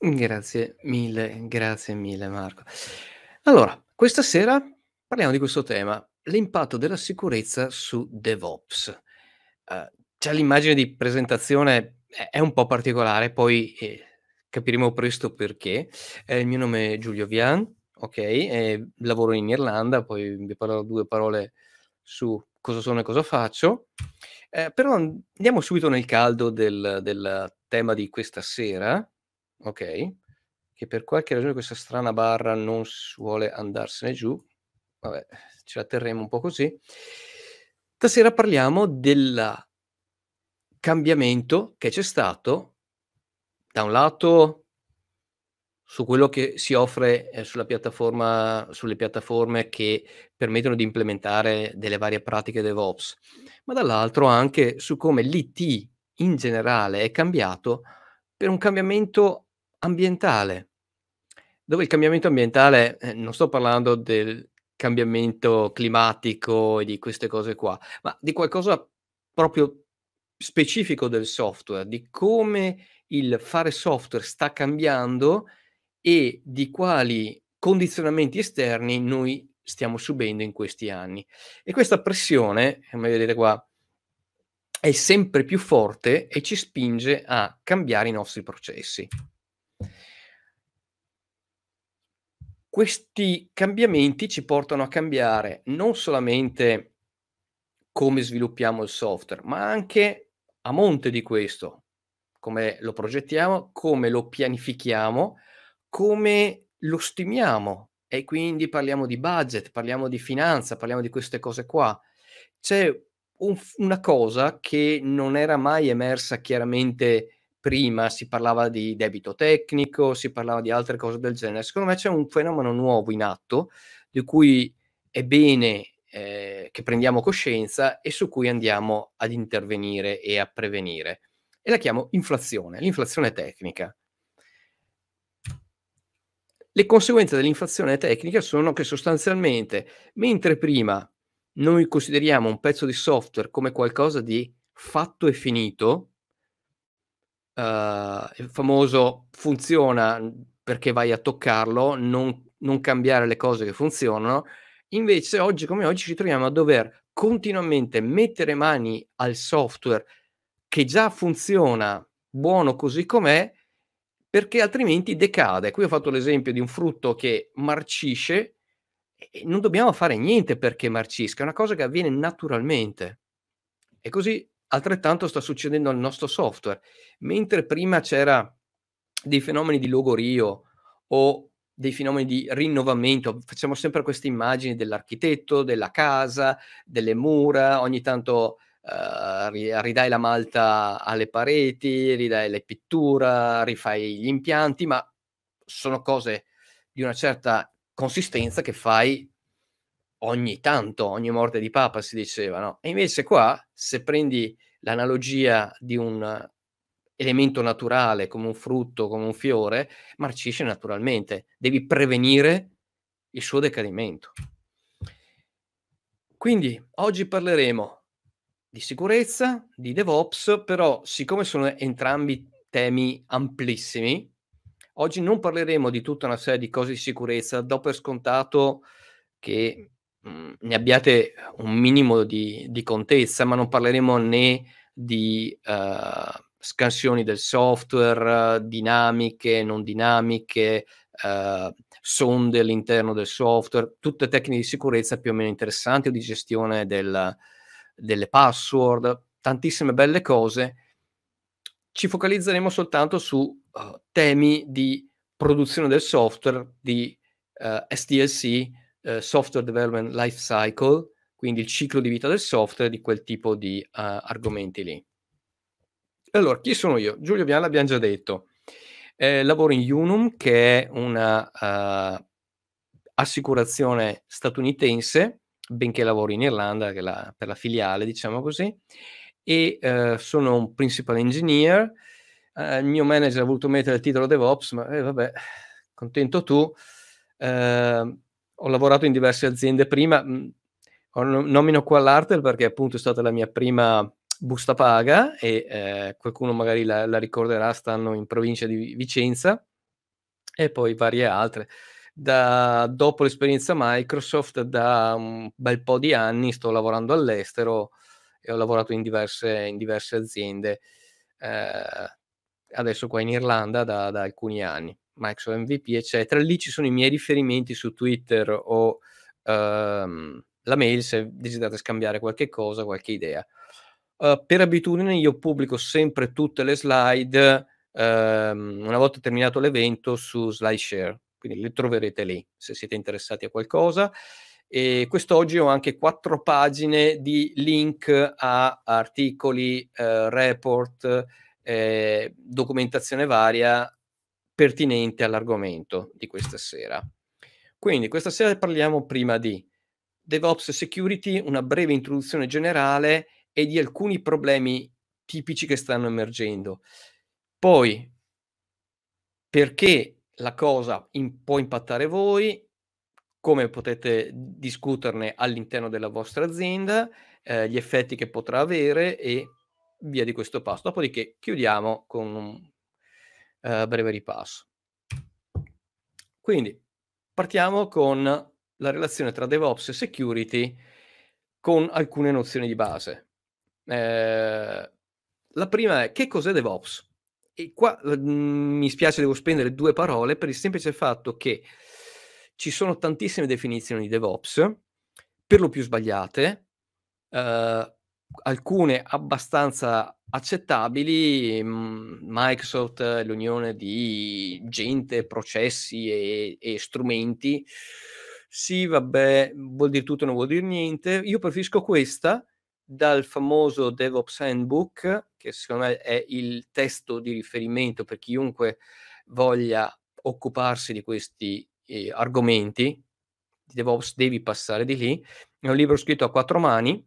Grazie mille, grazie mille Marco. Allora, questa sera parliamo di questo tema, l'impatto della sicurezza su DevOps. Uh, eh, già cioè, l'immagine di presentazione è un po' particolare, poi eh, capiremo presto perché. Eh, il mio nome è Giulio Vian, ok, eh, lavoro in Irlanda, poi vi parlerò due parole su cosa sono e cosa faccio. Eh, però andiamo subito nel caldo del, del tema di questa sera, ok, che per qualche ragione questa strana barra non vuole andarsene giù, vabbè, ce la terremo un po' così. Stasera parliamo del cambiamento che c'è stato, da un lato su quello che si offre eh, sulle piattaforme che permettono di implementare delle varie pratiche DevOps, ma dall'altro anche su come l'IT in generale è cambiato per un cambiamento Ambientale. Dove il cambiamento ambientale, eh, non sto parlando del cambiamento climatico e di queste cose qua, ma di qualcosa proprio specifico del software, di come il fare software sta cambiando e di quali condizionamenti esterni noi stiamo subendo in questi anni. E questa pressione, come vedete qua, è sempre più forte e ci spinge a cambiare i nostri processi. Questi cambiamenti ci portano a cambiare non solamente come sviluppiamo il software, ma anche a monte di questo, come lo progettiamo, come lo pianifichiamo, come lo stimiamo. E quindi parliamo di budget, parliamo di finanza, parliamo di queste cose qua. C'è un, una cosa che non era mai emersa chiaramente prima si parlava di debito tecnico, si parlava di altre cose del genere. Secondo me c'è un fenomeno nuovo in atto di cui è bene eh, che prendiamo coscienza e su cui andiamo ad intervenire e a prevenire. E la chiamo inflazione, l'inflazione tecnica. Le conseguenze dell'inflazione tecnica sono che sostanzialmente, mentre prima noi consideriamo un pezzo di software come qualcosa di fatto e finito, uh, famoso funziona perché vai a toccarlo, non, non cambiare le cose che funzionano. Invece oggi come oggi ci troviamo a dover continuamente mettere mani al software che già funziona buono così com'è perché altrimenti decade. Qui ho fatto l'esempio di un frutto che marcisce e non dobbiamo fare niente perché marcisca, è una cosa che avviene naturalmente. E così Altrettanto sta succedendo al nostro software. Mentre prima c'era dei fenomeni di logorio o dei fenomeni di rinnovamento, facciamo sempre queste immagini dell'architetto, della casa, delle mura, ogni tanto Uh, ridai la malta alle pareti, ridai la pittura, rifai gli impianti, ma sono cose di una certa consistenza che fai ogni tanto, ogni morte di papa si diceva, no? E invece qua, se prendi l'analogia di un elemento naturale come un frutto, come un fiore, marcisce naturalmente, devi prevenire il suo decadimento. Quindi oggi parleremo di sicurezza, di DevOps, però siccome sono entrambi temi amplissimi, oggi non parleremo di tutta una serie di cose di sicurezza, do per scontato che ne abbiate un minimo di, di, contezza, ma non parleremo né di uh, scansioni del software, dinamiche, non dinamiche, uh, sonde all'interno del software, tutte tecniche di sicurezza più o meno interessanti o di gestione del, delle password, tantissime belle cose. Ci focalizzeremo soltanto su uh, temi di produzione del software, di uh, SDLC, eh, software development life cycle, quindi il ciclo di vita del software di quel tipo di uh, argomenti lì. Allora, chi sono io? Giulio Viana, abbiamo già detto. Eh, lavoro in Unum, che è una uh, assicurazione statunitense, benché lavori in Irlanda la, per la filiale, diciamo così, e uh, sono un principal engineer. Uh, il mio manager ha voluto mettere il titolo DevOps, ma eh, vabbè, contento tu. Uh, ho lavorato in diverse aziende prima, nomino qua l'Artel perché appunto è stata la mia prima busta paga e eh, qualcuno magari la, la, ricorderà, stanno in provincia di Vicenza e poi varie altre. Da, dopo l'esperienza Microsoft, da un bel po' di anni sto lavorando all'estero e ho lavorato in diverse, in diverse aziende, eh, adesso qua in Irlanda da, da alcuni anni. Microsoft MVP, eccetera, lì ci sono i miei riferimenti su Twitter o ehm, la mail se desiderate scambiare qualche cosa, qualche idea. Uh, per abitudine io pubblico sempre tutte le slide ehm, una volta terminato l'evento su SlideShare, quindi le troverete lì se siete interessati a qualcosa. E quest'oggi ho anche quattro pagine di link a articoli, eh, report, eh, documentazione varia pertinente all'argomento di questa sera. Quindi questa sera parliamo prima di DevOps Security, una breve introduzione generale e di alcuni problemi tipici che stanno emergendo. Poi perché la cosa in, può impattare voi, come potete discuterne all'interno della vostra azienda, eh, gli effetti che potrà avere e via di questo passo. Dopodiché chiudiamo con un eh, breve ripasso. Quindi partiamo con la relazione tra DevOps e security con alcune nozioni di base. Eh, la prima è che cos'è DevOps? E qua mh, eh, mi spiace, devo spendere due parole per il semplice fatto che ci sono tantissime definizioni di DevOps, per lo più sbagliate, eh, alcune abbastanza accettabili, mm, Microsoft, l'unione di gente, processi e, e, strumenti, sì, vabbè, vuol dire tutto, non vuol dire niente. Io preferisco questa dal famoso DevOps Handbook, che secondo me è il testo di riferimento per chiunque voglia occuparsi di questi eh, argomenti. Di DevOps devi passare di lì. È un libro scritto a quattro mani,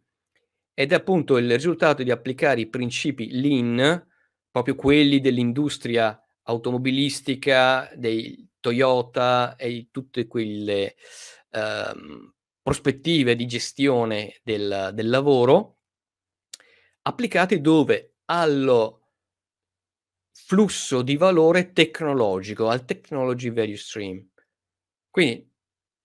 ed è appunto il risultato di applicare i principi lean, proprio quelli dell'industria automobilistica, dei Toyota e di tutte quelle ehm, prospettive di gestione del, del lavoro, applicate dove allo flusso di valore tecnologico, al technology value stream. Quindi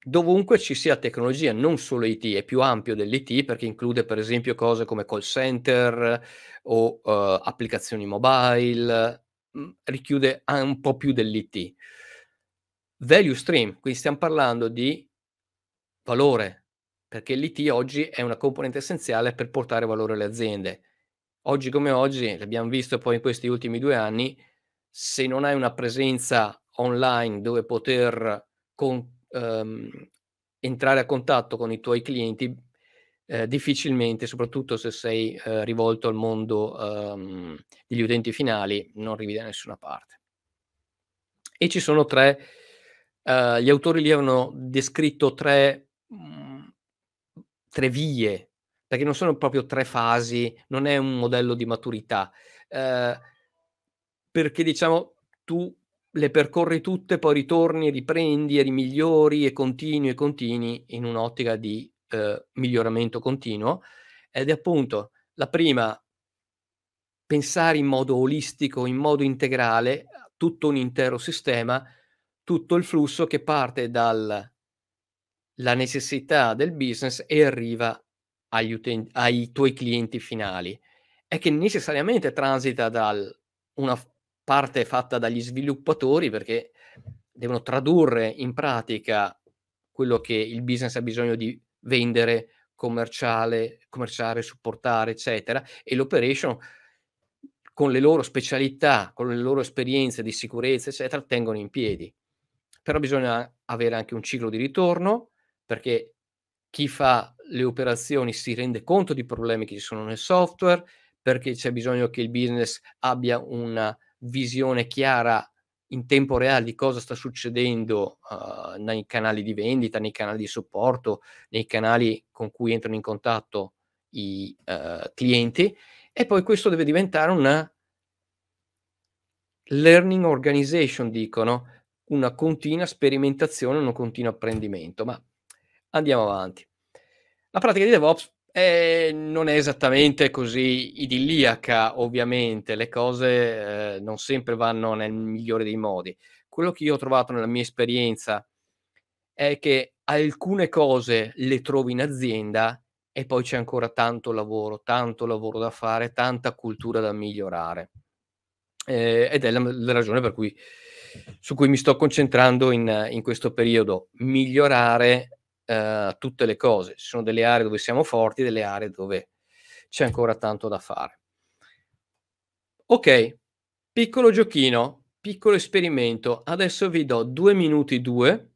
dovunque ci sia tecnologia, non solo IT, è più ampio dell'IT perché include per esempio cose come call center o uh, applicazioni mobile, mm, richiude un po' più dell'IT. Value stream, quindi stiamo parlando di valore, perché l'IT oggi è una componente essenziale per portare valore alle aziende. Oggi come oggi, l'abbiamo visto poi in questi ultimi due anni, se non hai una presenza online dove poter con- ehm, entrare a contatto con i tuoi clienti eh, difficilmente, soprattutto se sei eh, rivolto al mondo ehm, degli utenti finali, non arrivi da nessuna parte. E ci sono tre, eh, gli autori lì hanno descritto tre, mh, mm, tre vie, perché non sono proprio tre fasi, non è un modello di maturità, eh, perché diciamo tu le percorri tutte, poi ritorni, riprendi, rimigliori e continui e continui in un'ottica di eh, miglioramento continuo. Ed è appunto la prima, pensare in modo olistico, in modo integrale, tutto un intero sistema, tutto il flusso che parte dalla necessità del business e arriva agli utenti, ai tuoi clienti finali e che necessariamente transita da una parte fatta dagli sviluppatori perché devono tradurre in pratica quello che il business ha bisogno di vendere, commerciale, commerciare, supportare, eccetera, e l'operation con le loro specialità, con le loro esperienze di sicurezza, eccetera, tengono in piedi. Però bisogna avere anche un ciclo di ritorno, perché chi fa le operazioni si rende conto di problemi che ci sono nel software, perché c'è bisogno che il business abbia una visione chiara in tempo reale di cosa sta succedendo uh, nei canali di vendita, nei canali di supporto, nei canali con cui entrano in contatto i uh, clienti e poi questo deve diventare una learning organization, dicono, una continua sperimentazione, un continuo apprendimento, ma andiamo avanti. La pratica di DevOps eh, non è esattamente così idilliaca, ovviamente, le cose eh, non sempre vanno nel migliore dei modi. Quello che io ho trovato nella mia esperienza è che alcune cose le trovi in azienda e poi c'è ancora tanto lavoro, tanto lavoro da fare, tanta cultura da migliorare. Eh, ed è la, la ragione per cui, su cui mi sto concentrando in, in questo periodo, migliorare eh, tutte le cose. Ci sono delle aree dove siamo forti, delle aree dove c'è ancora tanto da fare. Ok, piccolo giochino, piccolo esperimento. Adesso vi do due minuti due.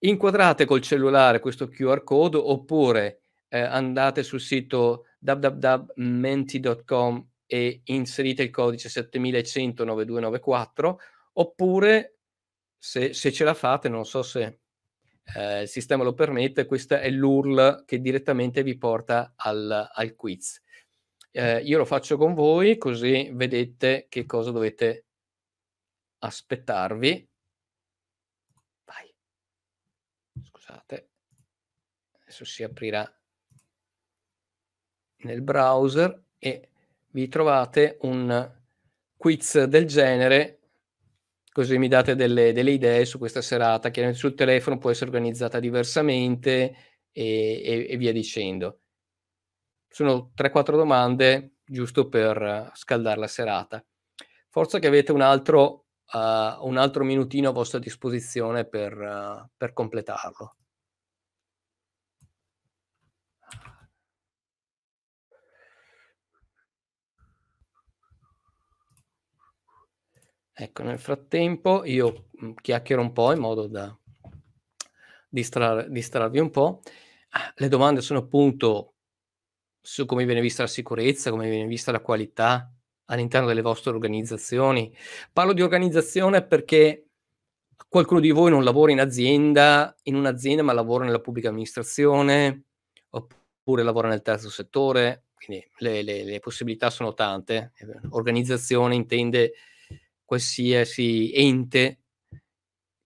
Inquadrate col cellulare questo QR code oppure eh, andate sul sito www.menti.com e inserite il codice 7100 9294 oppure se, se ce la fate, non so se eh, il sistema lo permette, questa è l'URL che direttamente vi porta al, al quiz. Eh, io lo faccio con voi così vedete che cosa dovete aspettarvi. Vai. Scusate. Adesso si aprirà nel browser e vi trovate un quiz del genere così mi date delle, delle idee su questa serata. Chiaramente sul telefono può essere organizzata diversamente e, e, e via dicendo. Sono 3-4 domande giusto per scaldare la serata. Forza che avete un altro, uh, un altro minutino a vostra disposizione per, uh, per completarlo. Ecco, nel frattempo io mm, chiacchiero un po' in modo da distrar- distrarvi un po'. Ah, le domande sono appunto su come viene vista la sicurezza, come viene vista la qualità all'interno delle vostre organizzazioni. Parlo di organizzazione perché qualcuno di voi non lavora in azienda, in un'azienda, ma lavora nella pubblica amministrazione oppure lavora nel terzo settore, quindi le, le, le possibilità sono tante. Eh, organizzazione intende qualsiasi ente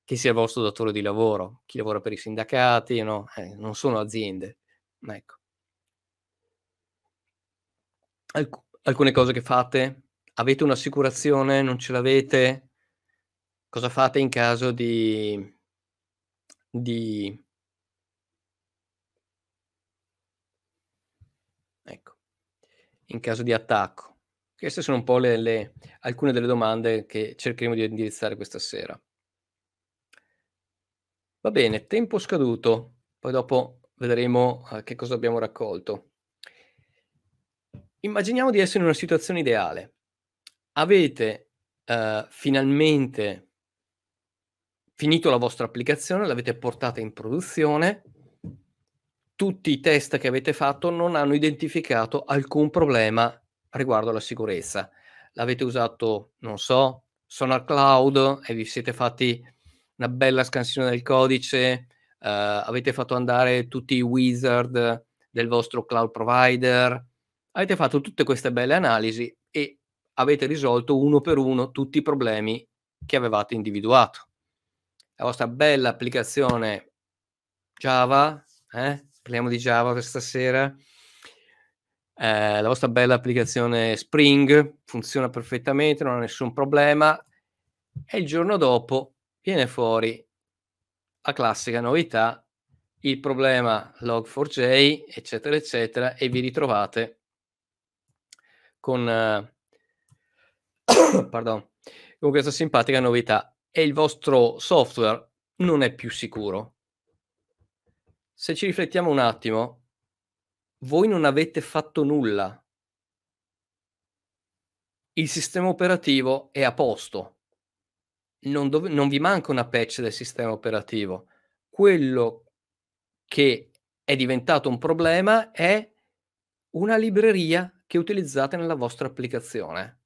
che sia il vostro datore di lavoro, chi lavora per i sindacati, no? eh, non sono aziende. Ecco. Alc- alcune cose che fate, avete un'assicurazione, non ce l'avete, cosa fate in caso di, di... Ecco. in caso di attacco? Queste sono un po' le, le, alcune delle domande che cercheremo di indirizzare questa sera. Va bene, tempo scaduto, poi dopo vedremo eh, che cosa abbiamo raccolto. Immaginiamo di essere in una situazione ideale. Avete eh, finalmente finito la vostra applicazione, l'avete portata in produzione, tutti i test che avete fatto non hanno identificato alcun problema riguardo alla sicurezza. L'avete usato, non so, Sonar Cloud e vi siete fatti una bella scansione del codice, uh, avete fatto andare tutti i wizard del vostro cloud provider, avete fatto tutte queste belle analisi e avete risolto uno per uno tutti i problemi che avevate individuato. La vostra bella applicazione Java, eh? parliamo di Java questa sera, eh, la vostra bella applicazione Spring funziona perfettamente, non ha nessun problema e il giorno dopo viene fuori la classica novità, il problema log4j, eccetera, eccetera, e vi ritrovate con, eh, pardon, con questa simpatica novità e il vostro software non è più sicuro. Se ci riflettiamo un attimo, voi non avete fatto nulla. Il sistema operativo è a posto. Non, dove, non vi manca una patch del sistema operativo. Quello che è diventato un problema è una libreria che utilizzate nella vostra applicazione.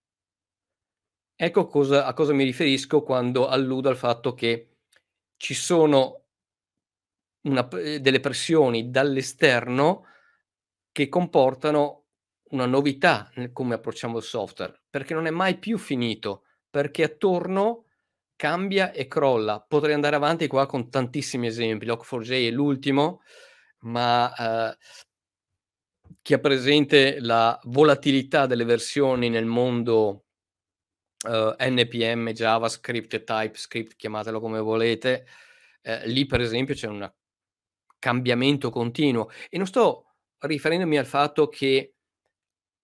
Ecco cosa, a cosa mi riferisco quando alludo al fatto che ci sono una, delle pressioni dall'esterno che comportano una novità nel come approcciamo il software, perché non è mai più finito, perché attorno cambia e crolla. Potrei andare avanti qua con tantissimi esempi, Log4j è l'ultimo, ma eh, chi ha presente la volatilità delle versioni nel mondo eh, NPM, JavaScript, TypeScript, chiamatelo come volete, eh, lì per esempio c'è un cambiamento continuo e non sto riferendomi al fatto che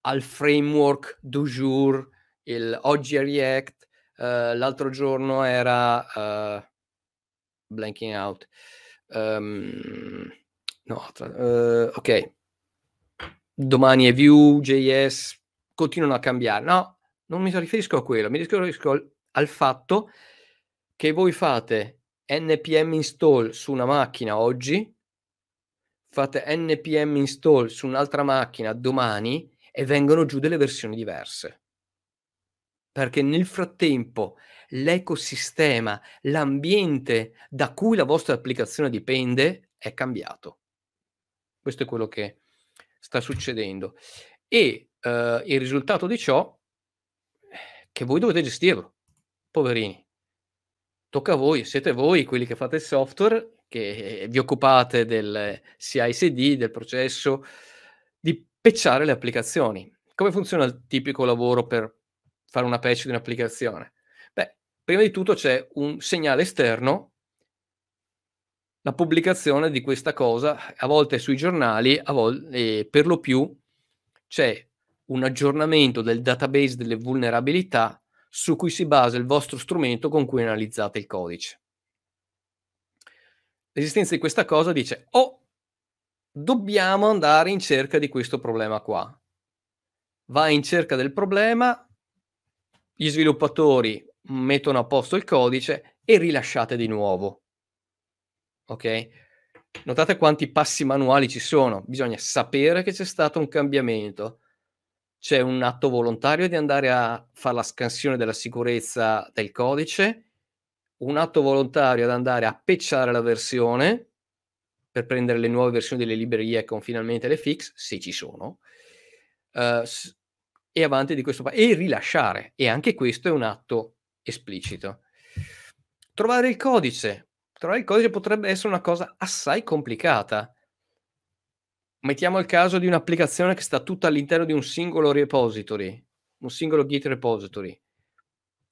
al framework du jour, il oggi è React, uh, l'altro giorno era uh, blanking out. Um, no, tra, uh, eh, ok. Domani è Vue, JS, continuano a cambiare. No, non mi riferisco a quello, mi riferisco al, al fatto che voi fate npm install su una macchina oggi fate npm install su un'altra macchina domani e vengono giù delle versioni diverse. Perché nel frattempo l'ecosistema, l'ambiente da cui la vostra applicazione dipende è cambiato. Questo è quello che sta succedendo. E eh, il risultato di ciò è che voi dovete gestirlo, poverini. Tocca a voi, siete voi quelli che fate il software che vi occupate del ci del processo, di pecciare le applicazioni. Come funziona il tipico lavoro per fare una patch di un'applicazione? Beh, prima di tutto c'è un segnale esterno, la pubblicazione di questa cosa, a volte sui giornali, a volte, per lo più c'è un aggiornamento del database delle vulnerabilità su cui si basa il vostro strumento con cui analizzate il codice l'esistenza di questa cosa dice oh, dobbiamo andare in cerca di questo problema qua. Va in cerca del problema, gli sviluppatori mettono a posto il codice e rilasciate di nuovo. Ok? Notate quanti passi manuali ci sono, bisogna sapere che c'è stato un cambiamento. C'è un atto volontario di andare a fare la scansione della sicurezza del codice un atto volontario ad andare a pecciare la versione per prendere le nuove versioni delle librerie con finalmente le fix, se ci sono, uh, e avanti di questo passo, e rilasciare. E anche questo è un atto esplicito. Trovare il codice. Trovare il codice potrebbe essere una cosa assai complicata. Mettiamo il caso di un'applicazione che sta tutta all'interno di un singolo repository, un singolo Git repository.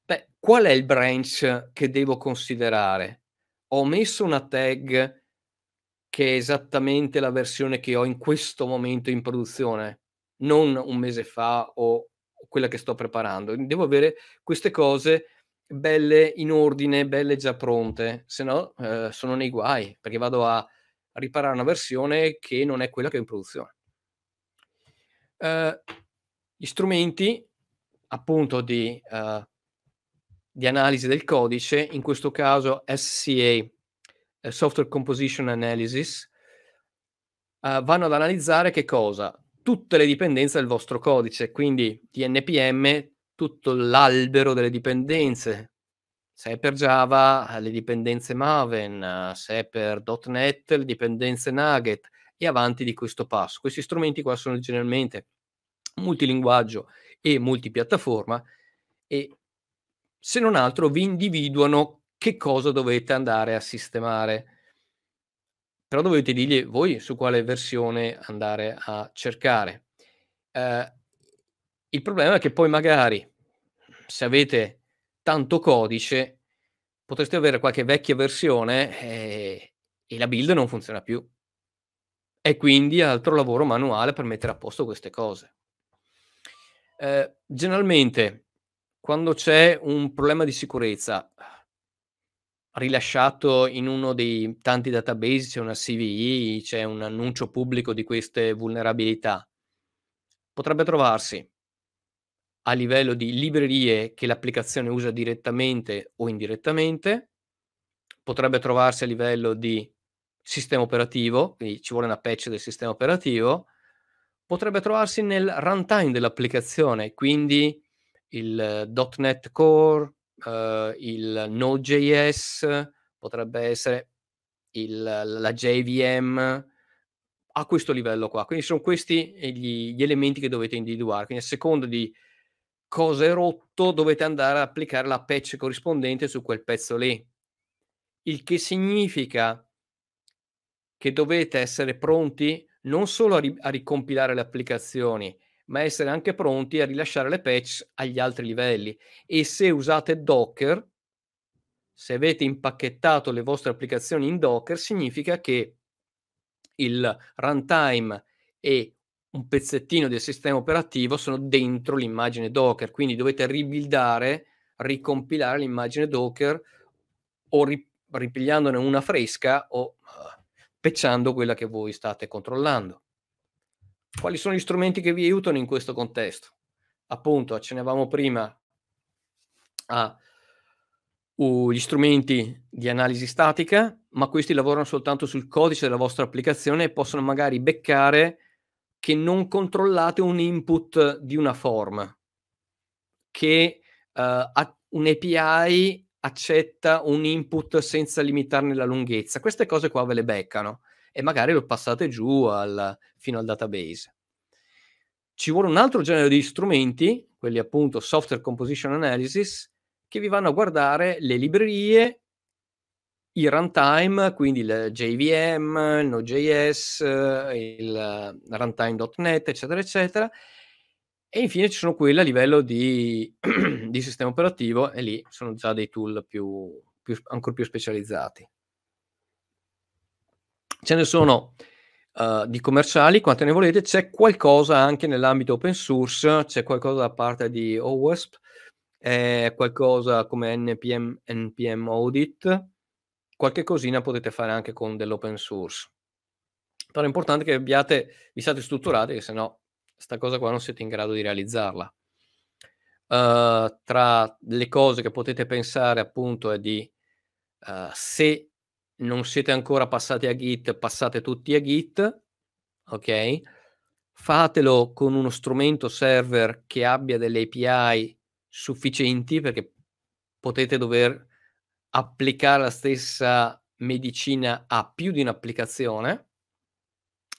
Beh, qual è il branch che devo considerare? Ho messo una tag che è esattamente la versione che ho in questo momento in produzione, non un mese fa o quella che sto preparando. Devo avere queste cose belle in ordine, belle già pronte, se no eh, sono nei guai perché vado a riparare una versione che non è quella che ho in produzione. Uh, gli strumenti appunto di uh, di analisi del codice, in questo caso SCA, eh, Software Composition Analysis, uh, vanno ad analizzare che cosa? Tutte le dipendenze del vostro codice, quindi di NPM, tutto l'albero delle dipendenze. Se è per Java, le dipendenze Maven, se è per .NET, le dipendenze Nugget, e avanti di questo passo. Questi strumenti qua sono generalmente multilinguaggio e multipiattaforma e se non altro vi individuano che cosa dovete andare a sistemare. Però dovete dirgli voi su quale versione andare a cercare. Eh, il problema è che poi magari se avete tanto codice potreste avere qualche vecchia versione e, eh, e la build non funziona più. E quindi altro lavoro manuale per mettere a posto queste cose. Eh, generalmente quando c'è un problema di sicurezza rilasciato in uno dei tanti database, c'è una CVI, c'è un annuncio pubblico di queste vulnerabilità, potrebbe trovarsi a livello di librerie che l'applicazione usa direttamente o indirettamente, potrebbe trovarsi a livello di sistema operativo, quindi ci vuole una patch del sistema operativo, potrebbe trovarsi nel runtime dell'applicazione, quindi il eh, .NET Core, eh, il Node.js, potrebbe essere il, la JVM a questo livello qua. Quindi sono questi gli, gli elementi che dovete individuare. Quindi a seconda di cosa è rotto, dovete andare ad applicare la patch corrispondente su quel pezzo lì. Il che significa che dovete essere pronti non solo a, ri- a ricompilare le applicazioni, ma essere anche pronti a rilasciare le patch agli altri livelli. E se usate Docker, se avete impacchettato le vostre applicazioni in Docker, significa che il runtime e un pezzettino del sistema operativo sono dentro l'immagine Docker, quindi dovete ribuildare, ricompilare l'immagine Docker o ri- ripigliandone una fresca o uh, pecciando quella che voi state controllando. Quali sono gli strumenti che vi aiutano in questo contesto? Appunto, accennavamo prima a ah, uh, gli strumenti di analisi statica, ma questi lavorano soltanto sul codice della vostra applicazione e possono magari beccare che non controllate un input di una form, che uh, un API accetta un input senza limitarne la lunghezza. Queste cose qua ve le beccano e magari lo passate giù al, fino al database. Ci vuole un altro genere di strumenti, quelli appunto software composition analysis, che vi vanno a guardare le librerie, i runtime, quindi il JVM, il Node.js, il runtime.net, eccetera, eccetera. E infine ci sono quelli a livello di, di sistema operativo, e lì sono già dei tool più, più, ancora più specializzati ce ne sono uh, di commerciali quante ne volete, c'è qualcosa anche nell'ambito open source, c'è qualcosa da parte di OWASP, eh, qualcosa come NPM, NPM Audit, qualche cosina potete fare anche con dell'open source. Però è importante che abbiate, vi siate strutturati, che se no sta cosa qua non siete in grado di realizzarla. Uh, tra le cose che potete pensare appunto è di uh, se non siete ancora passati a Git, passate tutti a Git, ok? Fatelo con uno strumento server che abbia delle API sufficienti perché potete dover applicare la stessa medicina a più di un'applicazione,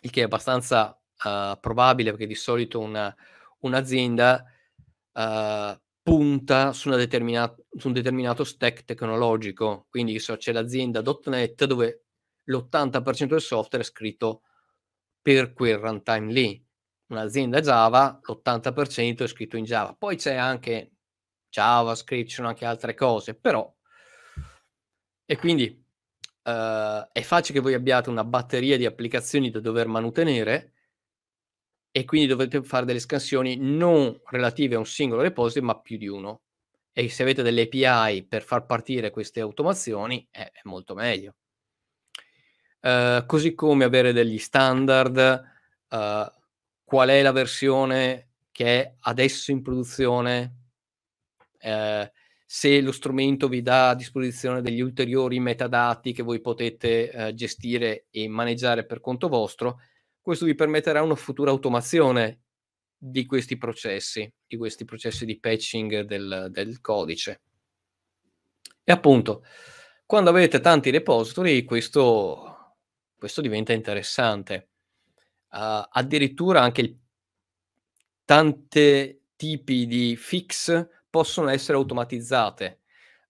il che è abbastanza uh, probabile perché di solito una, un'azienda uh, punta su, su, un determinato stack tecnologico. Quindi so, c'è l'azienda.NET dove l'80% del software è scritto per quel runtime lì. Un'azienda Java, l'80% è scritto in Java. Poi c'è anche JavaScript, ci sono anche altre cose, però... E quindi eh, è facile che voi abbiate una batteria di applicazioni da dover mantenere, e quindi dovete fare delle scansioni non relative a un singolo repository, ma più di uno. E se avete delle API per far partire queste automazioni, eh, è molto meglio. Uh, così come avere degli standard, uh, qual è la versione che è adesso in produzione, uh, se lo strumento vi dà a disposizione degli ulteriori metadati che voi potete gestire e maneggiare per conto vostro, questo vi permetterà una futura automazione di questi processi, di questi processi di patching del, del codice. E appunto, quando avete tanti repository, questo, questo diventa interessante. Uh, addirittura anche il, tante tipi di fix possono essere automatizzate.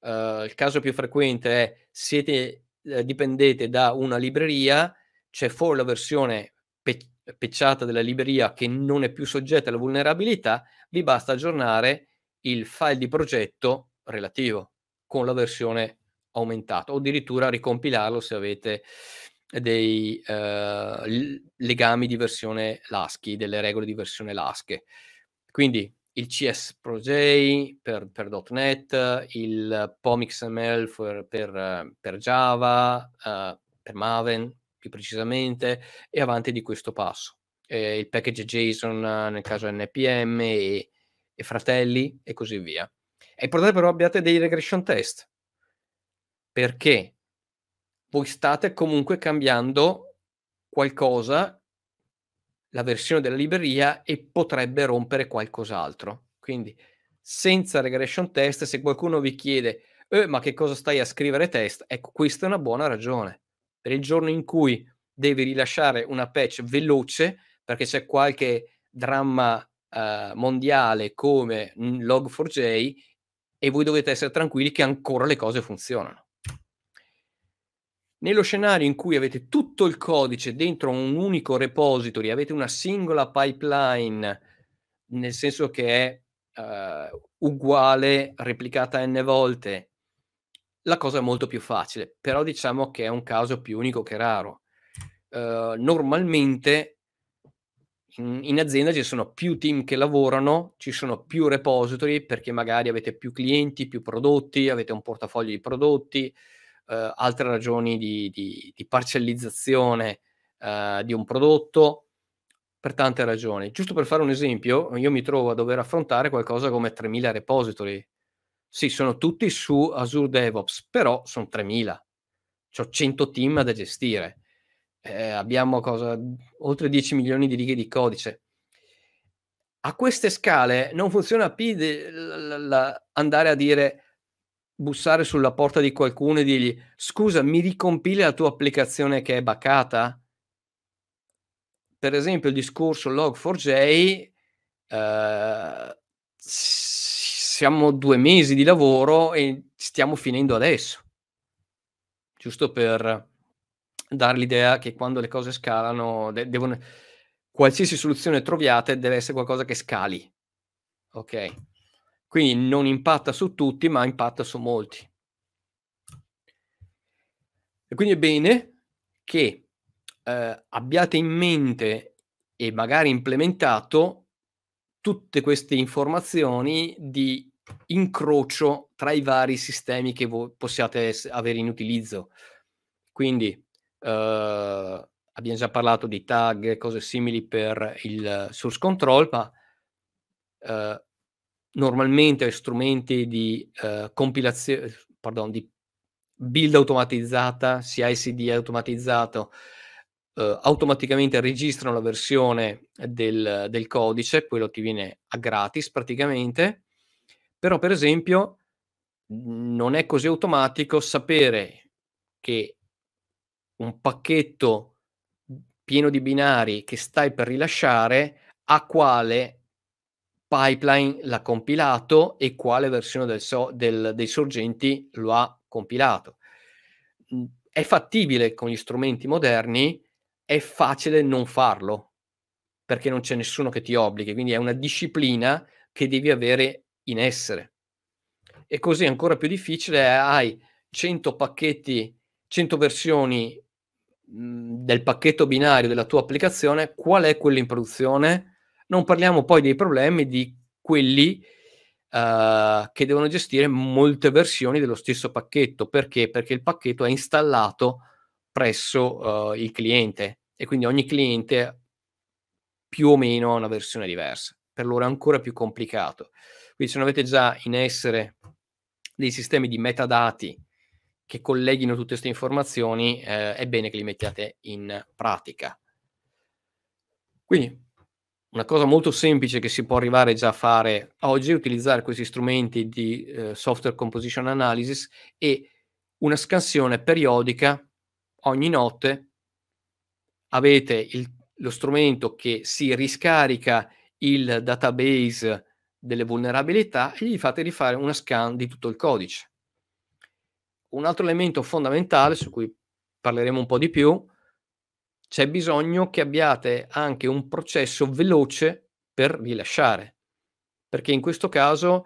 Uh, il caso più frequente è siete eh, dipendete da una libreria, c'è for la versione pe- pecciata della libreria che non è più soggetta alla vulnerabilità, vi basta aggiornare il file di progetto relativo con la versione aumentata o addirittura ricompilarlo se avete dei eh, legami di versione LASCI, delle regole di versione LASCHE. Quindi il CS ProJ per, per, .NET, il POMXML for, per, per, Java, uh, per Maven, più precisamente e avanti di questo passo. Eh, il package JSON nel caso NPM e, e fratelli e così via. È importante però abbiate dei regression test perché voi state comunque cambiando qualcosa, la versione della libreria e potrebbe rompere qualcos'altro. Quindi senza regression test, se qualcuno vi chiede eh, ma che cosa stai a scrivere test, ecco questa è una buona ragione per il giorno in cui devi rilasciare una patch veloce perché c'è qualche dramma eh, mondiale come Log4j e voi dovete essere tranquilli che ancora le cose funzionano. Nello scenario in cui avete tutto il codice dentro un unico repository, avete una singola pipeline, nel senso che è eh, uguale, replicata n volte, la cosa è molto più facile, però diciamo che è un caso più unico che raro. Uh, normalmente in, in, azienda ci sono più team che lavorano, ci sono più repository perché magari avete più clienti, più prodotti, avete un portafoglio di prodotti, uh, altre ragioni di, di, di parcellizzazione uh, di un prodotto, per tante ragioni. Giusto per fare un esempio, io mi trovo a dover affrontare qualcosa come 3.000 repository sì, sono tutti su Azure DevOps, però sono 3.000. Ho 100 team da gestire. Eh, abbiamo cosa, oltre 10 milioni di righe di codice. A queste scale non funziona più andare a dire, bussare sulla porta di qualcuno e dirgli scusa, mi ricompile la tua applicazione che è bacata? Per esempio il discorso Log4j eh, siamo due mesi di lavoro e stiamo finendo adesso. Giusto per dare l'idea che quando le cose scalano, de- devono... qualsiasi soluzione troviate deve essere qualcosa che scali. Ok? Quindi non impatta su tutti, ma impatta su molti. E quindi è bene che eh, abbiate in mente e magari implementato tutte queste informazioni di incrocio tra i vari sistemi che voi possiate avere in utilizzo. Quindi eh, abbiamo già parlato di tag, e cose simili per il source control, ma eh, normalmente strumenti di eh, compilazione, pardon, di build automatizzata, CI/CD automatizzato, eh, automaticamente registrano la versione del, del codice, quello ti viene a gratis praticamente però, per esempio, non è così automatico sapere che un pacchetto pieno di binari che stai per rilasciare a quale pipeline l'ha compilato e quale versione del so- del, dei sorgenti lo ha compilato. È fattibile con gli strumenti moderni, è facile non farlo perché non c'è nessuno che ti obblighi, quindi è una disciplina che devi avere in essere. E così è ancora più difficile, eh, hai 100 pacchetti, 100 versioni mhmm, del pacchetto binario della tua applicazione, qual è quello in produzione? Non parliamo poi dei problemi di quelli uh, che devono gestire molte versioni dello stesso pacchetto. Perché? Perché il pacchetto è installato presso uh, il cliente e quindi ogni cliente più o meno ha una versione diversa. Per loro è ancora più complicato. Quindi se non avete già in essere dei sistemi di metadati che colleghino tutte queste informazioni, eh, è bene che li mettiate in pratica. Quindi una cosa molto semplice che si può arrivare già a fare oggi è utilizzare questi strumenti di eh, software composition analysis e una scansione periodica ogni notte. Avete il, lo strumento che si riscarica il database delle vulnerabilità e gli fate rifare una scan di tutto il codice. Un altro elemento fondamentale su cui parleremo un po' di più, c'è bisogno che abbiate anche un processo veloce per rilasciare, perché in questo caso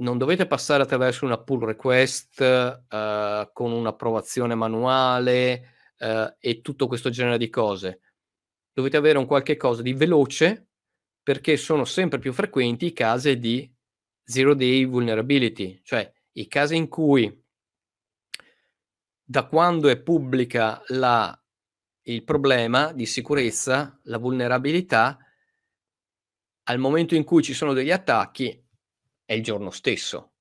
non dovete passare attraverso una pull request eh, con un'approvazione manuale eh, e tutto questo genere di cose. Dovete avere un qualche cosa di veloce perché sono sempre più frequenti i casi di zero day vulnerability, cioè i casi in cui da quando è pubblica la, il problema di sicurezza, la vulnerabilità, al momento in cui ci sono degli attacchi è il giorno stesso,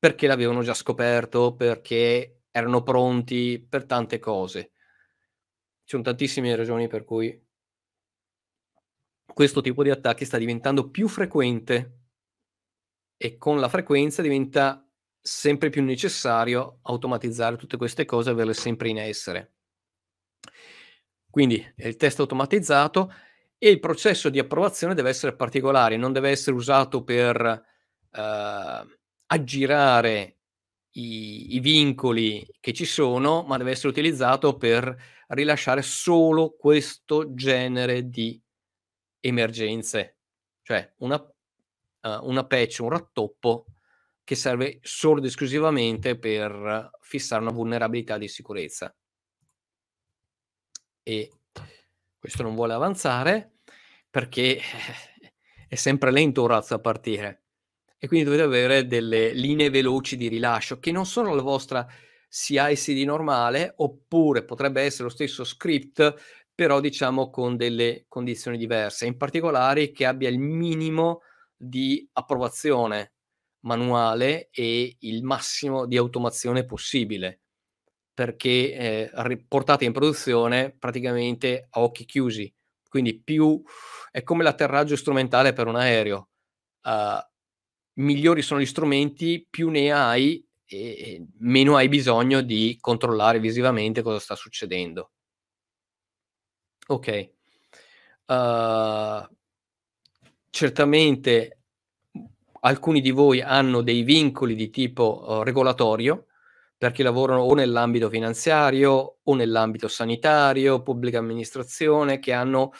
perché l'avevano già scoperto, perché erano pronti per tante cose. Ci sono tantissime ragioni per cui questo tipo di attacchi sta diventando più frequente e con la frequenza diventa sempre più necessario automatizzare tutte queste cose e averle sempre in essere. Quindi il test automatizzato e il processo di approvazione deve essere particolare, non deve essere usato per eh, aggirare i, i, vincoli che ci sono, ma deve essere utilizzato per rilasciare solo questo genere di emergenze, cioè una, uh, una patch, un rattoppo che serve solo ed esclusivamente per fissare una vulnerabilità di sicurezza. E questo non vuole avanzare perché è sempre lento un razzo a partire e quindi dovete avere delle linee veloci di rilascio che non sono la vostra CI CD normale oppure potrebbe essere lo stesso script però diciamo con delle condizioni diverse, in particolare che abbia il minimo di approvazione manuale e il massimo di automazione possibile, perché eh, portate in produzione praticamente a occhi chiusi, quindi più è come l'atterraggio strumentale per un aereo. Uh, migliori sono gli strumenti, più ne hai e, e meno hai bisogno di controllare visivamente cosa sta succedendo. Ok. Uh, certamente alcuni di voi hanno dei vincoli di tipo uh, regolatorio perché lavorano o nell'ambito finanziario o nell'ambito sanitario, pubblica amministrazione, che hanno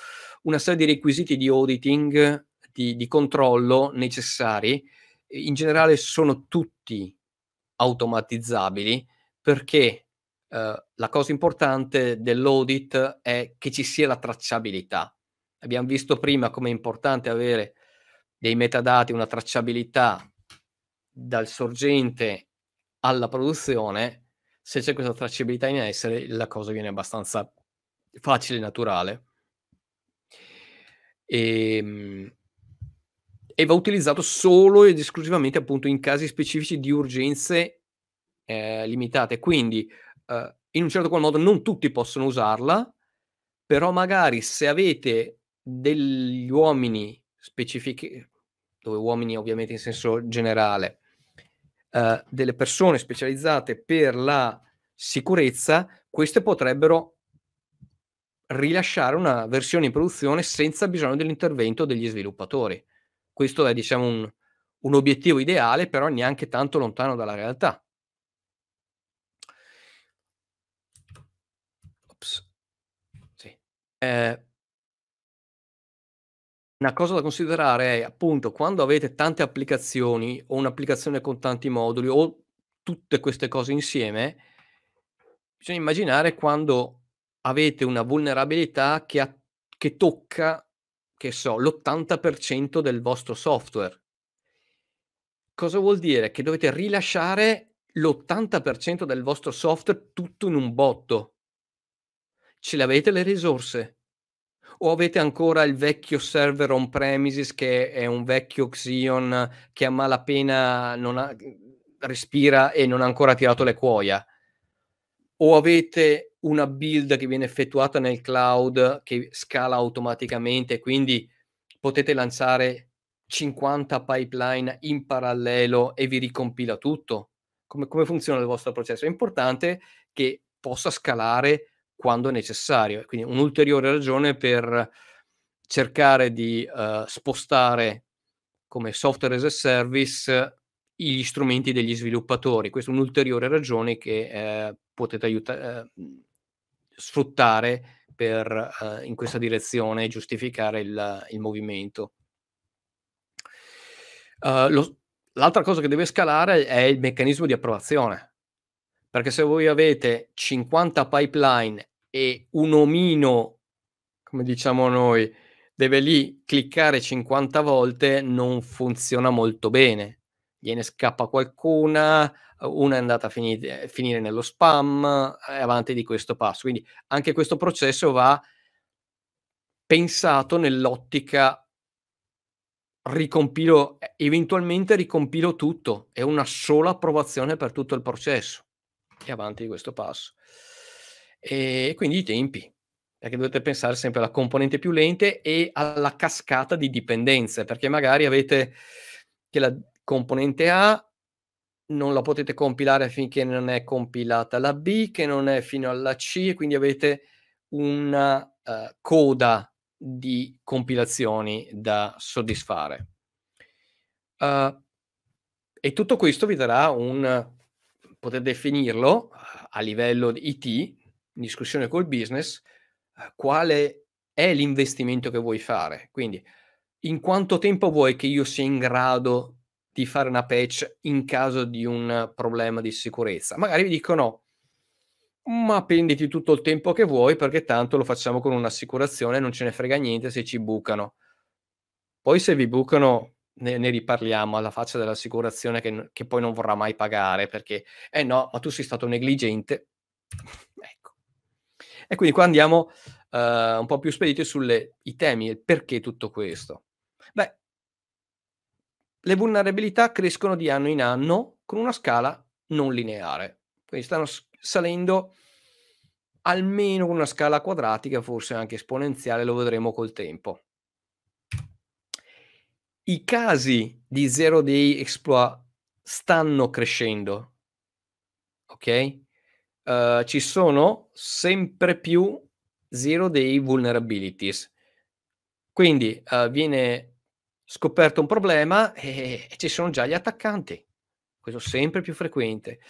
una serie di requisiti di auditing, di, di controllo necessari. In generale sono tutti automatizzabili perché Ehm, la cosa importante dell'audit è che ci sia la tracciabilità. Abbiamo visto prima come è importante avere dei metadati, una tracciabilità dal sorgente alla produzione. Se c'è questa tracciabilità in essere, la cosa viene abbastanza facile e naturale. Ehm, e, va utilizzato solo ed esclusivamente appunto in casi specifici di urgenze eh, limitate. Quindi eh, in un certo qual modo non tutti possono usarla, però magari se avete degli uomini specifici, dove uomini ovviamente in senso generale, eh, delle persone specializzate per la sicurezza, queste potrebbero rilasciare una versione in produzione senza bisogno dell'intervento degli sviluppatori. Questo è, diciamo, un, un obiettivo ideale, però neanche tanto lontano dalla realtà. Eh, una cosa da considerare è appunto quando avete tante applicazioni o un'applicazione con tanti moduli o tutte queste cose insieme, bisogna immaginare quando avete una vulnerabilità che, ha, che tocca, che so, l'80% del vostro software. Cosa vuol dire? Che dovete rilasciare l'80% del vostro software tutto in un botto ce l'avete le risorse? O avete ancora il vecchio server on-premises che è un vecchio Xeon che a malapena non ha, mhmm, respira e non ha ancora tirato le cuoia? O avete una build che viene effettuata nel cloud che scala automaticamente e quindi potete lanciare 50 pipeline in parallelo e vi ricompila tutto? Come, come funziona il vostro processo? È importante che possa scalare quando necessario. Quindi un'ulteriore ragione per cercare di uh, spostare come software as a service gli strumenti degli sviluppatori. Questa è un'ulteriore ragione che eh, potete aiuta- eh, sfruttare per, eh, in questa direzione e giustificare il, il movimento. Uh, lo, l'altra cosa che deve scalare è il meccanismo di approvazione. Perché se voi avete 50 pipeline e un omino, come diciamo noi, deve lì cliccare 50 volte, non funziona molto bene. Gliene scappa qualcuna, una è andata a finire, eh, finire nello spam, è eh, avanti di questo passo. Quindi anche questo processo va pensato nell'ottica ricompilo, eh, eventualmente ricompilo tutto, è una sola approvazione per tutto il processo. E avanti di questo passo. E quindi i tempi, perché dovete pensare sempre alla componente più lente e alla cascata di dipendenze, perché magari avete che la componente A non la potete compilare finché non è compilata la B, che non è fino alla C, e quindi avete una uh, coda di compilazioni da soddisfare. Uh, e tutto questo vi darà un, potete definirlo a livello di IT, in discussione col business eh, quale è l'investimento che vuoi fare. Quindi in quanto tempo vuoi che io sia in grado di fare una patch in caso di un problema di sicurezza? Magari vi dicono ma prenditi tutto il tempo che vuoi perché tanto lo facciamo con un'assicurazione, non ce ne frega niente se ci bucano. Poi se vi bucano ne, ne riparliamo alla faccia dell'assicurazione che, che, poi non vorrà mai pagare perché, eh no, ma tu sei stato negligente. Eh, e quindi qua andiamo uh, un po' più spediti sui temi e perché tutto questo. Beh, le vulnerabilità crescono di anno in anno con una scala non lineare, quindi stanno salendo almeno con una scala quadratica, forse anche esponenziale, lo vedremo col tempo. I casi di zero day exploit stanno crescendo, ok? Eh, ci sono sempre più zero day vulnerabilities. Quindi uh, viene scoperto un problema e, e ci sono già gli attaccanti, questo sempre più frequente.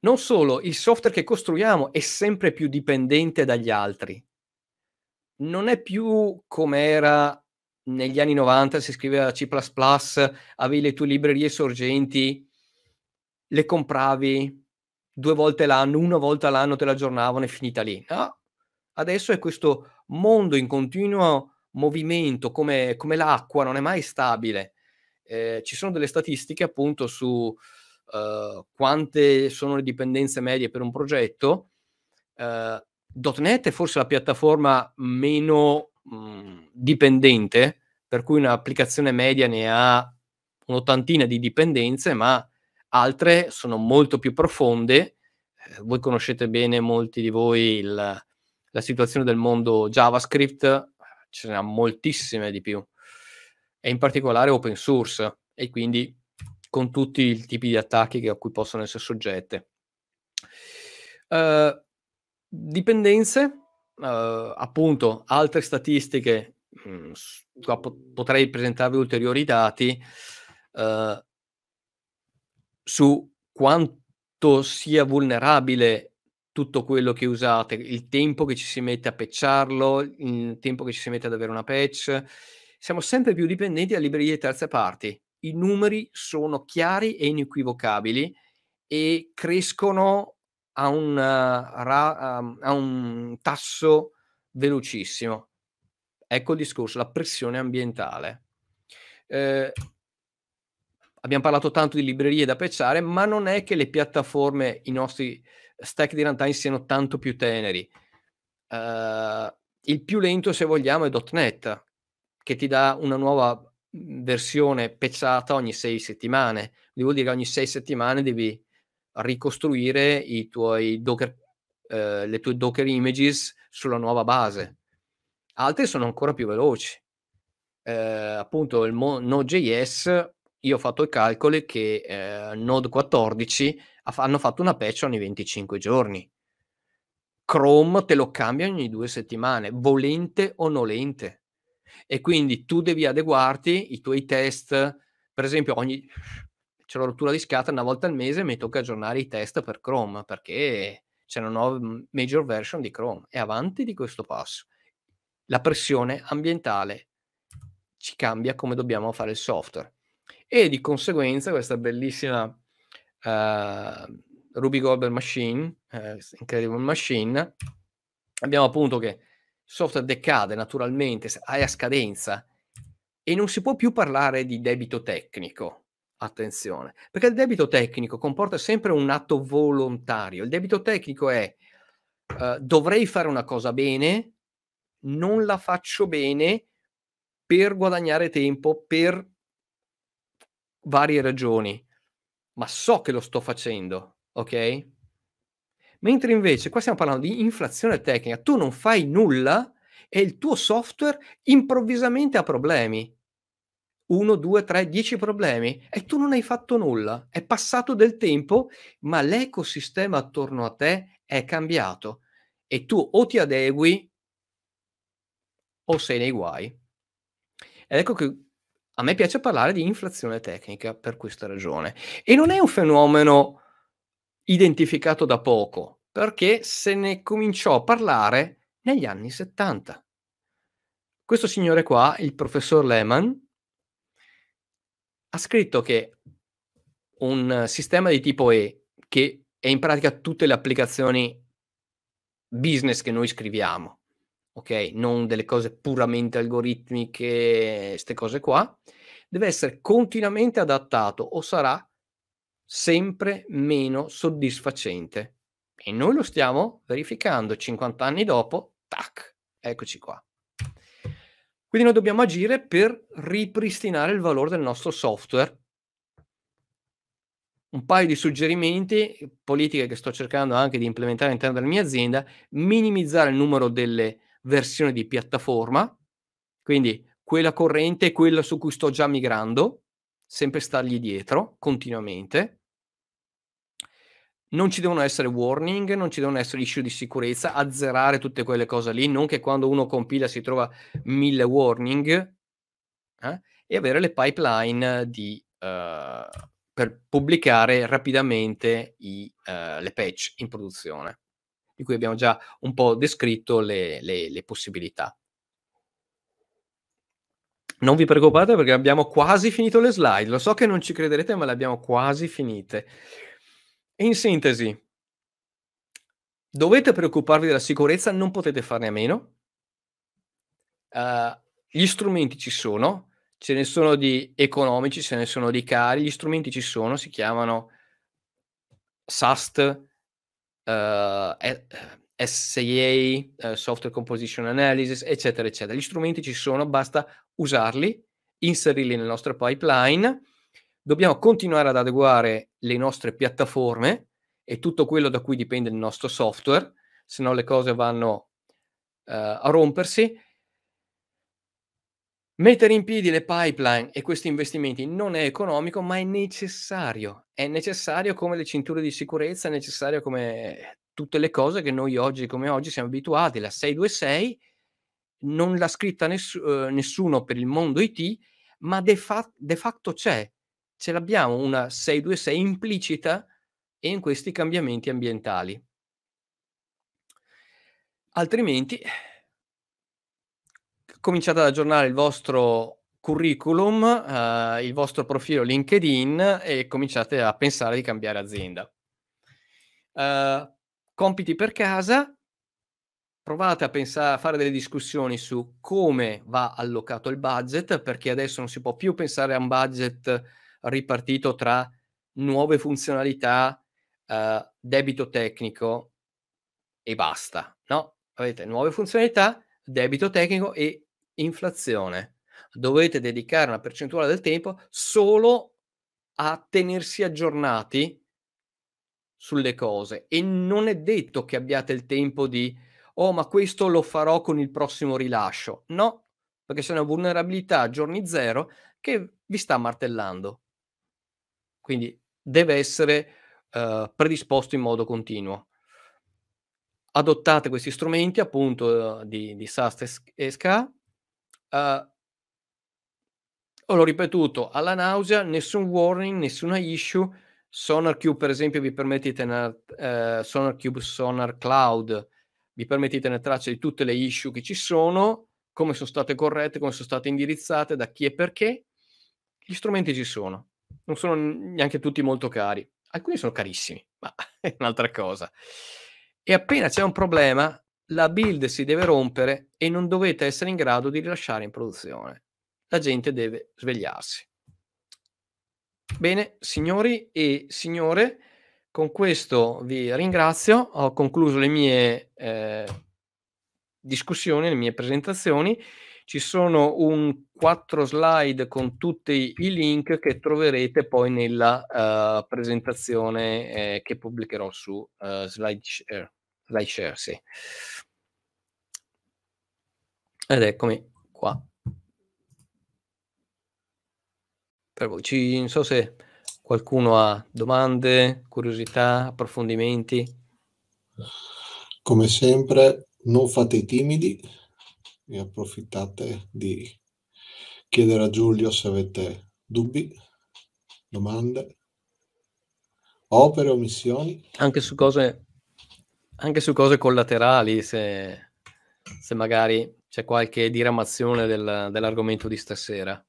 Non solo, il software che costruiamo è sempre più dipendente dagli altri. Non è più come era negli anni 90, si scriveva C++, avevi le tue librerie sorgenti, le compravi, due volte l'anno, una volta l'anno te l'aggiornavano e finita lì. No, adesso è questo mondo in continuo movimento, come, come l'acqua, non è mai stabile. Eh, ci sono delle statistiche appunto su eh, quante sono le dipendenze medie per un progetto. Eh, .NET è forse la piattaforma meno mh, mm, dipendente, per cui un'applicazione media ne ha un'ottantina di dipendenze, ma altre sono molto più profonde. Eh, voi conoscete bene molti di voi il, la situazione del mondo JavaScript, ce ne ha moltissime di più, e in particolare open source, e quindi con tutti i tipi di attacchi a cui possono essere soggette. Uh, dipendenze, uh, appunto, altre statistiche, mh, mm, potrei presentarvi ulteriori dati. Uh, su quanto sia vulnerabile tutto quello che usate, il tempo che ci si mette a pecciarlo, il tempo che ci si mette ad avere una patch. Siamo sempre più dipendenti da librerie di terze parti. I numeri sono chiari e inequivocabili e crescono a un, eh, ehm, a un tasso velocissimo. Ecco il discorso, la pressione ambientale. Eh, abbiamo parlato tanto di librerie da pecciare, ma non è che le piattaforme, i nostri stack di runtime siano tanto più teneri. Uh, il più lento, se vogliamo, è .NET, che ti dà una nuova mhmm, versione pecciata ogni sei settimane. Quindi vuol dire che ogni sei settimane devi ricostruire i tuoi Docker, eh, le tue Docker images sulla nuova base. Altri sono ancora più veloci. Eh, appunto, il mo- Node.js io ho fatto i calcoli che eh, Node 14 hanno fatto una patch ogni 25 giorni. Chrome te lo cambia ogni due settimane, volente o nolente. E quindi tu devi adeguarti i tuoi test, per esempio ogni... c'è la rottura di scatola una volta al mese mi tocca aggiornare i test per Chrome perché c'è una nuova major version di Chrome. E avanti di questo passo. La pressione ambientale ci cambia come dobbiamo fare il software e di conseguenza questa bellissima uh, Ruby Goldberg Machine, uh, Incredible Machine, abbiamo appunto che il software decade naturalmente, è a scadenza e non si può più parlare di debito tecnico. Attenzione, perché il debito tecnico comporta sempre un atto volontario. Il debito tecnico è uh, dovrei fare una cosa bene, non la faccio bene per guadagnare tempo, per varie ragioni, ma so che lo sto facendo, ok? Mentre invece qua stiamo parlando di inflazione tecnica, tu non fai nulla e il tuo software improvvisamente ha problemi. 1, 2, 3, 10 problemi e tu non hai fatto nulla. È passato del tempo, ma l'ecosistema attorno a te è cambiato e tu o ti adegui o sei nei guai. Ed ecco che a me piace parlare di inflazione tecnica per questa ragione. E non è un fenomeno identificato da poco, perché se ne cominciò a parlare negli anni 70. Questo signore qua, il professor Lehman, ha scritto che un sistema di tipo E, che è in pratica tutte le applicazioni business che noi scriviamo, ok? Non delle cose puramente algoritmiche, queste cose qua. Deve essere continuamente adattato o sarà sempre meno soddisfacente. E noi lo stiamo verificando 50 anni dopo, tac, eccoci qua. Quindi noi dobbiamo agire per ripristinare il valore del nostro software. Un paio di suggerimenti, politiche che sto cercando anche di implementare all'interno della mia azienda, minimizzare il numero delle versione di piattaforma, quindi quella corrente è quella su cui sto già migrando, sempre stargli dietro continuamente. Non ci devono essere warning, non ci devono essere issue di sicurezza, azzerare tutte quelle cose lì, non che quando uno compila si trova mille warning eh, e avere le pipeline di, uh, per pubblicare rapidamente i, uh, le patch in produzione di cui abbiamo già un po' descritto le, le, le possibilità. Non vi preoccupate perché abbiamo quasi finito le slide. Lo so che non ci crederete, ma le abbiamo quasi finite. In sintesi, dovete preoccuparvi della sicurezza, non potete farne a meno. Uh, gli strumenti ci sono, ce ne sono di economici, ce ne sono di cari, gli strumenti ci sono, si chiamano SAST, uh, eh, eh, SAA, uh, eh, Software Composition Analysis, eccetera, eccetera. Gli strumenti ci sono, basta usarli, inserirli nel nostro pipeline. Dobbiamo continuare ad adeguare le nostre piattaforme e tutto quello da cui dipende il nostro software, se no le cose vanno uh, a rompersi Mettere in piedi le pipeline e questi investimenti non è economico, ma è necessario. È necessario come le cinture di sicurezza, è necessario come tutte le cose che noi oggi come oggi siamo abituati. La 626 non l'ha scritta ness- eh, nessuno per il mondo IT, ma de, fa- de facto c'è. Ce l'abbiamo una 626 implicita in questi cambiamenti ambientali. Altrimenti cominciate ad aggiornare il vostro curriculum, eh, il vostro profilo LinkedIn e cominciate a pensare di cambiare azienda. Eh, compiti per casa, provate a, pensare, a fare delle discussioni su come va allocato il budget, perché adesso non si può più pensare a un budget ripartito tra nuove funzionalità, eh, debito tecnico e basta. No, avete nuove funzionalità, debito tecnico e inflazione, dovete dedicare una percentuale del tempo solo a tenersi aggiornati sulle cose e non è detto che abbiate il tempo di oh ma questo lo farò con il prossimo rilascio no perché c'è una vulnerabilità a giorni zero che vi sta martellando quindi deve essere eh, predisposto in modo continuo adottate questi strumenti appunto eh, di, di SAST e SCA Uh, l'ho ripetuto alla nausea, nessun warning, nessuna issue. SonarCube, per esempio, vi permette di tenere eh, uhm, SonarCube, Sonar Cloud, vi permette di tenere traccia di tutte le issue che ci sono, come sono state corrette, come sono state indirizzate, da chi e perché. Gli strumenti ci sono, non sono neanche tutti molto cari. Alcuni sono carissimi, ma è un'altra cosa. E appena c'è un problema, la build si deve rompere e non dovete essere in grado di rilasciare in produzione. La gente deve svegliarsi. Bene, signori e signore, con questo vi ringrazio. Ho concluso le mie eh, discussioni, le mie presentazioni. Ci sono un quattro slide con tutti i link che troverete poi nella uh, presentazione eh, che pubblicherò su uh, SlideShare dai Cersei. Ed eccomi qua. Per voi. Ci, non so se qualcuno ha domande, curiosità, approfondimenti. Come sempre, non fate i timidi e approfittate di chiedere a Giulio se avete dubbi, domande, opere, omissioni. Anche su cose anche su cose collaterali, se, se magari c'è qualche diramazione del, dell'argomento di stasera.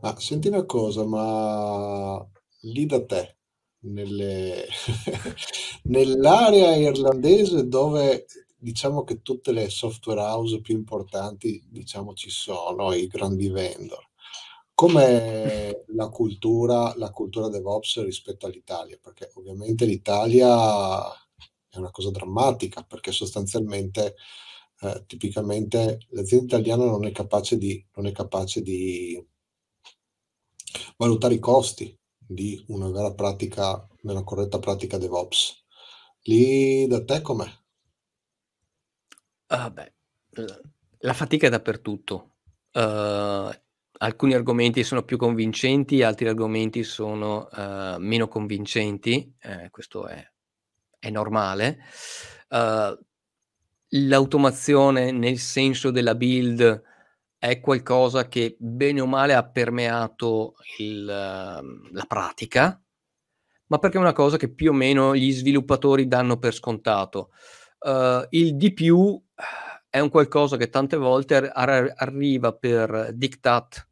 Ah, senti una cosa, ma lì da te, nelle... nell'area irlandese dove diciamo che tutte le software house più importanti diciamo, ci sono, i grandi vendor, com'è la cultura, la cultura DevOps rispetto all'Italia? Perché ovviamente l'Italia è una cosa drammatica perché sostanzialmente eh, tipicamente l'azienda italiana non è capace di, è capace di valutare i costi di una vera pratica, una corretta pratica DevOps. Lì da te com'è? Vabbè, ah, beh, la fatica è dappertutto. Uh, alcuni argomenti sono più convincenti, altri argomenti sono uh, meno convincenti. Eh, questo è è normale. Uh, l'automazione nel senso della build è qualcosa che bene o male ha permeato il, ehm, la pratica, ma perché è una cosa che più o meno gli sviluppatori danno per scontato. Uh, il di più eh, è un qualcosa che tante volte ar- arriva per diktat.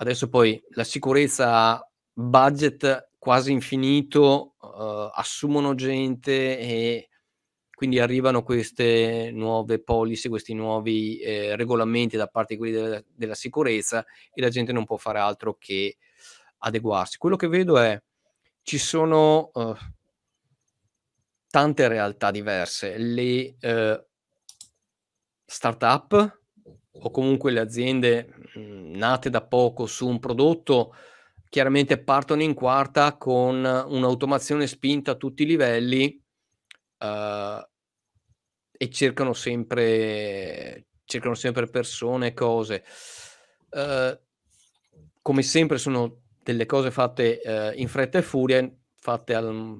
Adesso poi la sicurezza budget quasi infinito uh, assumono gente e quindi arrivano queste nuove policy, questi nuovi eh, regolamenti da parte di quelli de- della sicurezza e la gente non può fare altro che adeguarsi. Quello che vedo è ci sono uh, tante realtà diverse, le uh, start-up o comunque le aziende mh, mhmm, nate da poco su un prodotto chiaramente partono in quarta con un'automazione spinta a tutti i livelli eh, e cercano sempre, cercano sempre persone, cose. Eh, come sempre sono delle cose fatte eh, in fretta e furia, fatte al,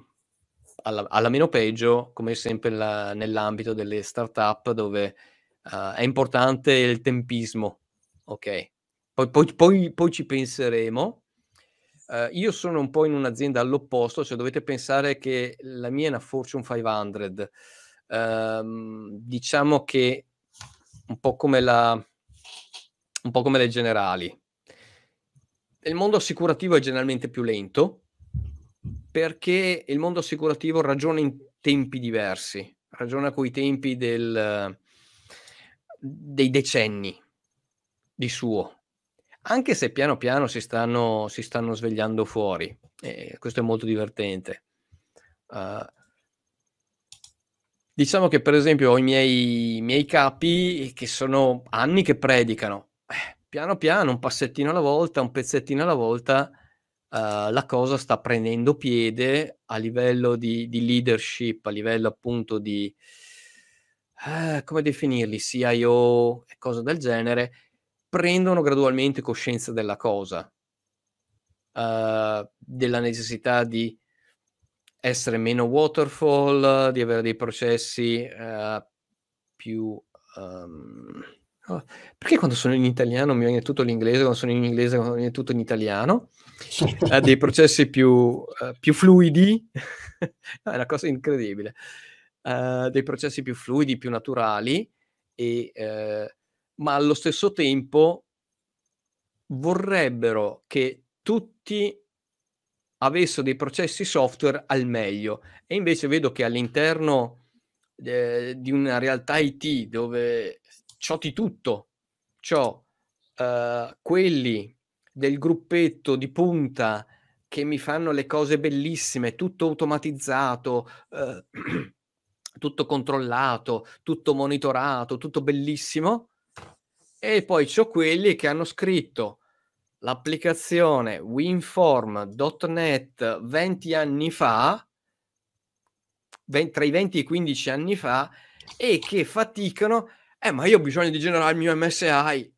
alla, alla, meno peggio, come sempre la, nell'ambito delle startup up dove eh, è importante il tempismo. Ok, poi, poi, poi, poi ci penseremo, Uh, io sono un po' in un'azienda all'opposto, cioè dovete pensare che la mia è una Fortune 500. Uh, ehm, diciamo che un po' come, la, un po come le generali. Il mondo assicurativo è generalmente più lento perché il mondo assicurativo ragiona in tempi diversi, ragiona coi tempi del, dei decenni di suo, anche se piano piano si stanno, si stanno svegliando fuori. E questo è molto divertente. Uh, diciamo che per esempio ho i miei, i miei, capi che sono anni che predicano. Eh, piano piano, un passettino alla volta, un pezzettino alla volta, uh, la cosa sta prendendo piede a livello di, di leadership, a livello appunto di... Uh, come definirli, CIO e cose del genere, prendono gradualmente coscienza della cosa, uh, della necessità di essere meno waterfall, di avere dei processi uh, più... Um... Oh, perché quando sono in italiano mi viene tutto l'inglese, quando sono in inglese mi viene tutto in italiano? uh, dei processi più, più fluidi, è una cosa incredibile, dei processi più fluidi, più naturali e ma allo stesso tempo vorrebbero che tutti avessero dei processi software al meglio e invece vedo che all'interno eh, di una realtà IT dove ciò di tutto, ciò eh, quelli del gruppetto di punta che mi fanno le cose bellissime, tutto automatizzato, eh, tutto controllato, tutto monitorato, tutto bellissimo e poi c'ho quelli che hanno scritto l'applicazione winform.net 20 anni fa, 20, tra i 20 e i 15 anni fa, e che faticano, eh ma io ho bisogno di generare il mio MSI.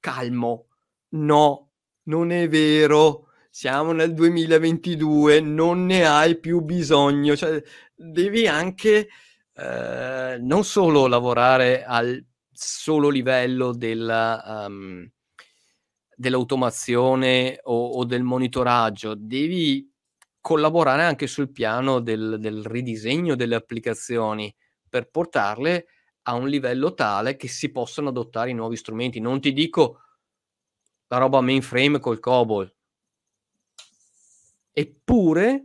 Calmo, no, non è vero siamo nel 2022, non ne hai più bisogno, cioè devi anche eh, non solo lavorare al solo livello della, um, ehm, dell'automazione o, o, del monitoraggio, devi collaborare anche sul piano del, del ridisegno delle applicazioni per portarle a un livello tale che si possano adottare i nuovi strumenti. Non ti dico la roba mainframe col COBOL. Eppure,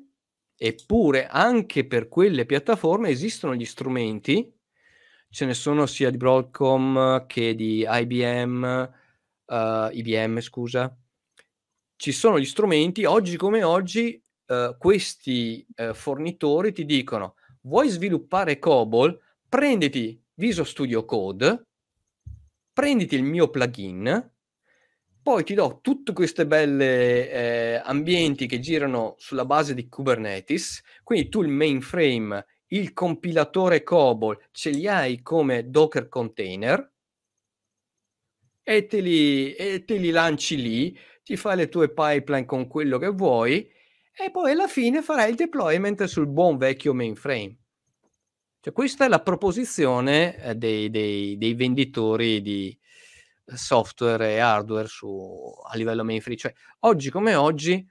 eppure anche per quelle piattaforme esistono gli strumenti ce ne sono sia di Broadcom che di IBM, uh, eh, IBM scusa. Ci sono gli strumenti, oggi come oggi uh, questi uh, fornitori ti dicono vuoi sviluppare COBOL, prenditi Visual Studio Code, prenditi il mio plugin, poi ti do tutte queste belle eh, ambienti che girano sulla base di Kubernetes, quindi tu il mainframe il compilatore COBOL ce li hai come Docker container e te li, e te li lanci lì, ti fai le tue pipeline con quello che vuoi e poi alla fine farai il deployment sul buon vecchio mainframe. Cioè, questa è la proposizione eh, dei, dei, dei venditori di software e hardware su, a livello mainframe. Cioè, oggi come oggi,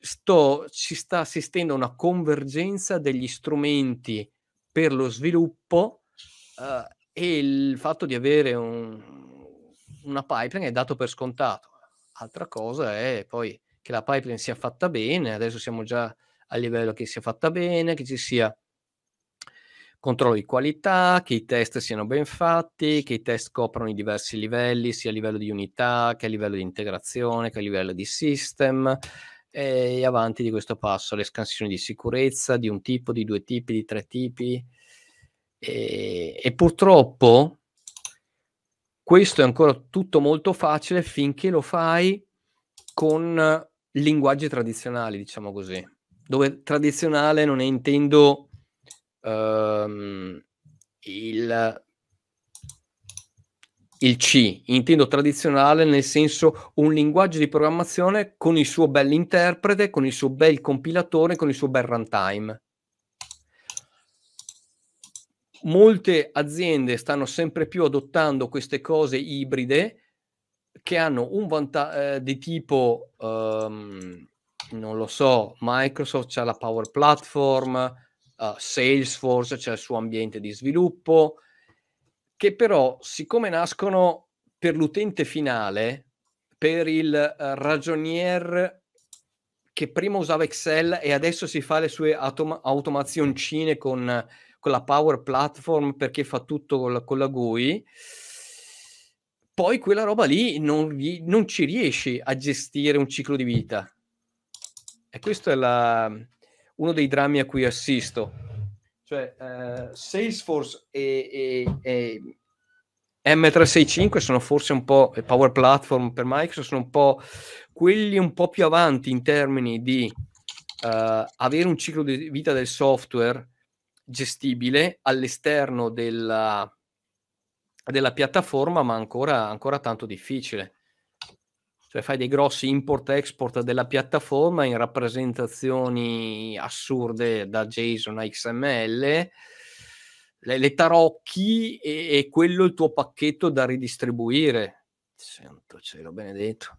sto, si sta assistendo a una convergenza degli strumenti per lo sviluppo uh, e il fatto di avere un, una pipeline è dato per scontato. Altra cosa è poi che la pipeline sia fatta bene, adesso siamo già a livello che sia fatta bene, che ci sia controllo di qualità, che i test siano ben fatti, che i test coprano i diversi livelli, sia a livello di unità che a livello di integrazione, che a livello di system, e avanti di questo passo, le scansioni di sicurezza di un tipo, di due tipi, di tre tipi. E, e purtroppo questo è ancora tutto molto facile finché lo fai con linguaggi tradizionali, diciamo così, dove tradizionale non intendo ehm, il il C, intendo tradizionale nel senso un linguaggio di programmazione con il suo bel interprete, con il suo bel compilatore, con il suo bel runtime. Molte aziende stanno sempre più adottando queste cose ibride che hanno un vantaggio eh, di tipo, um, non lo so, Microsoft c'è la Power Platform, uh, Salesforce c'è il suo ambiente di sviluppo, che però, siccome nascono per l'utente finale, per il eh, ragionier che prima usava Excel e adesso si fa le sue autom- automazioncine con, con, la Power Platform perché fa tutto con la, con la GUI, poi quella roba lì non, non ci riesci a gestire un ciclo di vita. E questo è la, uno dei drammi a cui assisto. Cioè, eh, Salesforce e, e, e, M365 sono forse un po', e Power Platform per Microsoft sono un po' quelli un po' più avanti in termini di uh, avere un ciclo di vita del software gestibile all'esterno della, della piattaforma, ma ancora, ancora tanto difficile cioè fai dei grossi import-export della piattaforma in rappresentazioni assurde da JSON a XML, le, le tarocchi e, e quello è il tuo pacchetto da ridistribuire. Santo cielo benedetto.